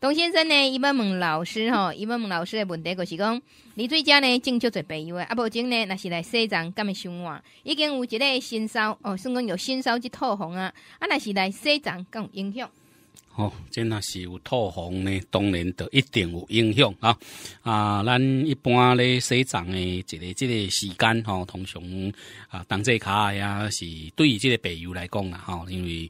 董先生呢，一般问老师吼，一般问老师的问题就是讲，你最佳呢，进出朋友游啊，无种呢，那是来西藏干命生活？已经有一个新烧哦，算讲有新烧即套房啊，啊，那是来西藏更有影响。哦，真若是有套房呢，当然得一定有影响啊啊，咱一般咧西藏的一个即个时间吼，通常啊，当这卡呀是对于即个朋友来讲啊吼，因为。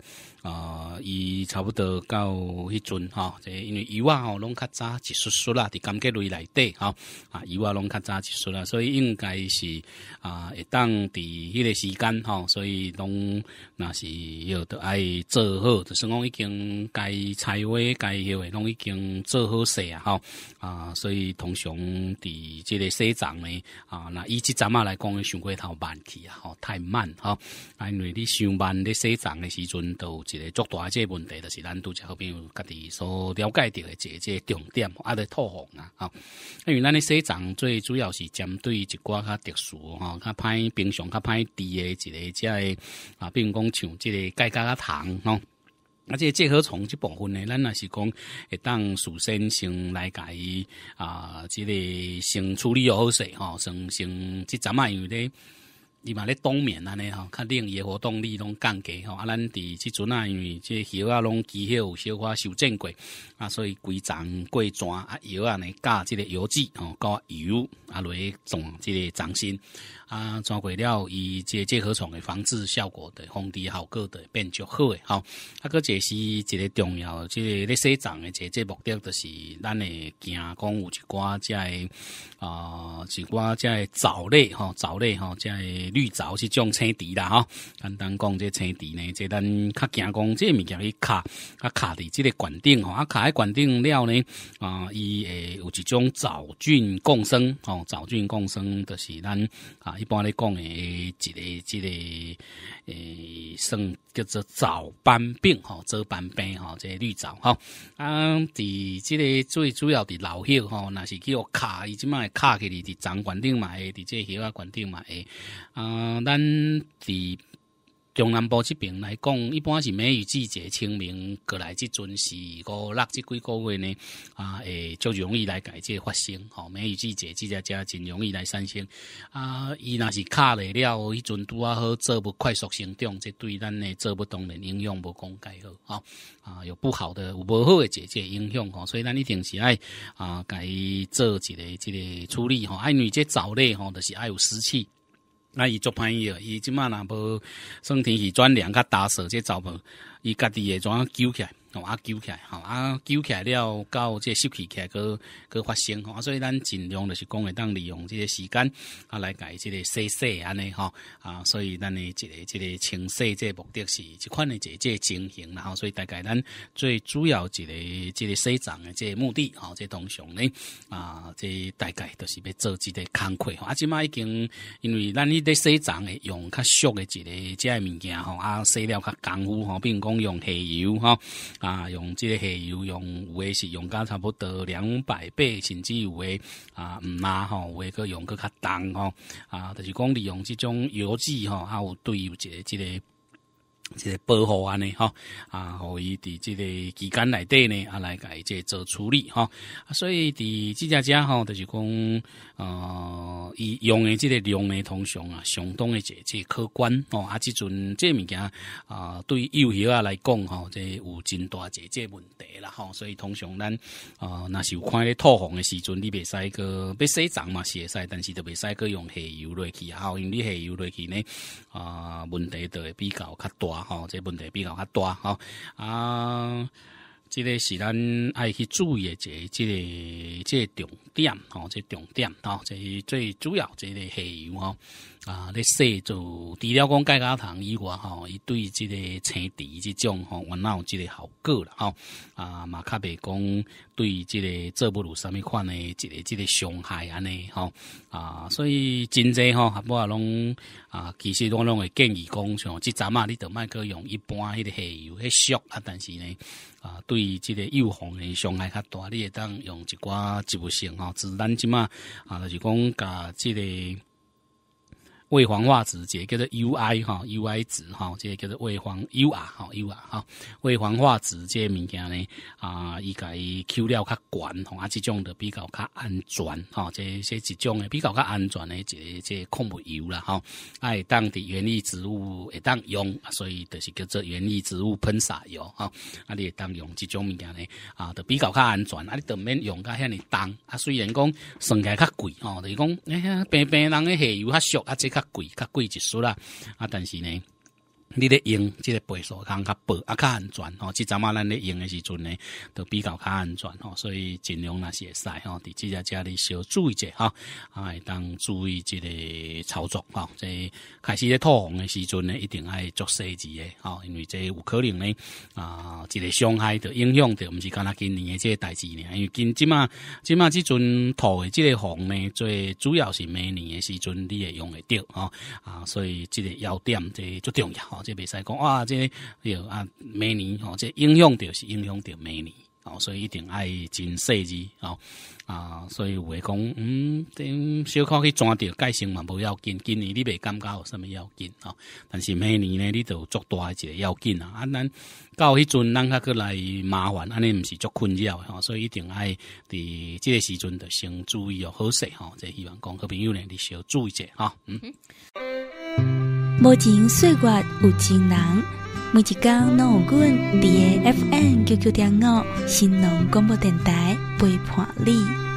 啊，伊差不多到迄阵吼，哈，因为伊我吼拢较早结束啦，伫甘桔类内底吼，啊，伊我拢较早结束啦，所以应该是啊，会当伫迄个时间吼，所以拢若是要都爱做好，就是讲已经该采花该迄个拢已经做好势啊吼，啊，所以通常伫即个西藏呢啊，那伊即仔啊来讲，想过头慢去啊，吼、太慢吼、啊，因为你上班咧西藏的时阵都。足大这问题，就是咱拄则好比有家己所了解到的这这重点啊，的套红啊，啊，因为咱的西藏最主要是针对一寡较特殊哈，较歹平常较歹低的一个即个啊，比如讲像即个钙加加糖哈，啊，即即何虫这部分呢，咱若是讲会当首先先来改啊，即个先处理好势哈，先先即怎因有咧。伊嘛咧冬眠安尼吼，较另伊诶活动力拢降低吼，啊，咱伫即阵啊，因为即叶啊拢机械有小可修正过，啊，所以规丛过转啊油啊，尼加即个油脂吼，加油啊来种即个掌心啊，长过了，伊即个即何虫诶防治效果的，防治效果的变足好诶，吼。啊，个这是一个重要，即个你生长的即个目的就是咱诶，惊讲有一寡诶啊，一寡诶藻类吼，藻类吼诶。绿藻是种青敌啦吼，简单讲这青敌呢，即咱较惊讲这物件去卡啊卡伫即个管顶吼，啊卡喺管顶了呢啊，伊诶有一种藻菌共生吼，藻菌共生就是咱啊一般咧讲诶，一个即个诶，算叫做藻斑病吼，藻斑病吼，即绿藻吼，啊，伫即个最主要伫老叶吼，若是去卡，伊即卖卡去伫伫长管顶嘛，伫即叶啊管顶嘛。啊，咱伫中南部这边来讲，一般是梅雨季节，清明过来即阵是五六即几个月呢？啊，诶，就容易来改这发生。吼，梅雨季节即只只真容易来产生。啊，伊若是卡咧了，迄阵拄啊好做不快速生长，这对咱诶做不当然影响无讲介好吼。啊，有不好的有无好诶，姐姐影响吼，所以咱一定是爱啊改做一个即个处理吼。爱女这早类，吼，就是爱有湿气。那伊做朋友，伊即满若无，算天气转凉，甲打湿即走无，伊家己会怎样救起来。啊，揪起来，吼啊，揪起来了，到这湿气起来，佮佮发生，所以咱尽量就是讲，会当利用这个时间啊，来改这个洗洗安尼，吼啊，所以咱呢，一个一个清洗，这目的是即款的，一个个情形啦，所以大概咱最主要一个，即个洗脏的，即目的，吼，即通常呢，啊，即大概都是要做即个干吼，啊，即卖已经，因为咱迄个洗脏诶，用较俗的一个即个物件，吼，啊，洗了较功夫，比并讲用黑油，吼。啊，用即下油用，有的是用价差不多两百倍，甚至有的啊唔啱吼，有的个用个较重吼。啊，就是讲利用这种油脂吼，啊，有对一个即个。即个保护安尼吼啊，互伊伫即个期间内底呢，啊来改即做处理啊。所以伫即只只吼，就是讲呃，伊用的即个量的通常啊，相当的即即客观哦，啊即阵即物件啊，对幼儿啊来讲吼，即有真大即即问题啦吼。所以通常咱啊，若是有看咧透红的时阵，你袂使个要洗脏嘛是会使，但是就袂使个用下油落去，啊，好，用下油落去呢啊，问题都会比较较大。吼，这问题比较较大，吼啊。这个是咱爱去注意的，一个、这个、这个重点，吼，这重点，吼，这是最主要，这个黑油，吼，啊，你说就除了讲钙尔糖以外，吼，伊对这个青提这种吼，我、哪有这个效果了，吼，啊，嘛较袂讲对这个做不如啥物款的，这个、这个伤害安尼吼，啊，所以真济吼，啊，我拢啊，其实我拢会建议讲，像即阵啊，你着莫去用，一般迄个黑油，迄俗啊，但是呢。啊，对于这个幼童的伤害较大，你当用一寡植物性啊，自然即嘛，啊，就是讲甲这个。未黄化酯，即叫做 U I 哈，U I 酯哈，即叫做未黄 U R 哈，U R 哈，未黄化酯即物件咧啊，伊个 Q 料较悬，吼，啊，即种的比较较安全哈，即即即种的比较较安全的即即矿物油啦哈，爱当地园艺植物会当用，所以就是叫做园艺植物喷洒油啊，啊，你当用即种物件咧啊，都比较较安全，啊，你都免用个遐尼重，啊，虽然讲算起来较贵哦，等是讲哎呀，平平人的下油较俗啊，这。较贵，较贵一算啦。啊，但是呢。你咧用即个倍数通较白，啊较安全吼。即阵啊，咱咧用诶时阵呢，都比较较安全吼。所以尽量若是会使吼，伫即个遮里小注意者吼，哎，当注意即个操作吼，即开始咧涂红诶时阵呢，一定爱做设计诶吼，因为这有可能呢啊，即个伤害着影响着，毋是干那今年诶即个代志呢？因为今即嘛即嘛即阵涂诶即个红呢，最主要是每年诶时阵你会用会着吼，啊，所以即个要点即最重要吼。即比使讲哇，即有啊，明年吼，即影响着是影响着明年吼，所以一定爱真细致哦啊，所以会讲嗯，小可去抓着改行嘛无要紧，今年你袂感觉有什么要紧哦？但是明年呢，你就足大一个要紧啊。啊，咱到迄阵，人较去来麻烦，安尼毋是足困扰吼，所以一定爱伫即个时阵，着先注意哦，好势哦，这希望讲好朋友呢，你小注意者哈，嗯。无情岁月有情人，每一天拢有阮伫 F m 九九点五新浪广播电台陪伴你。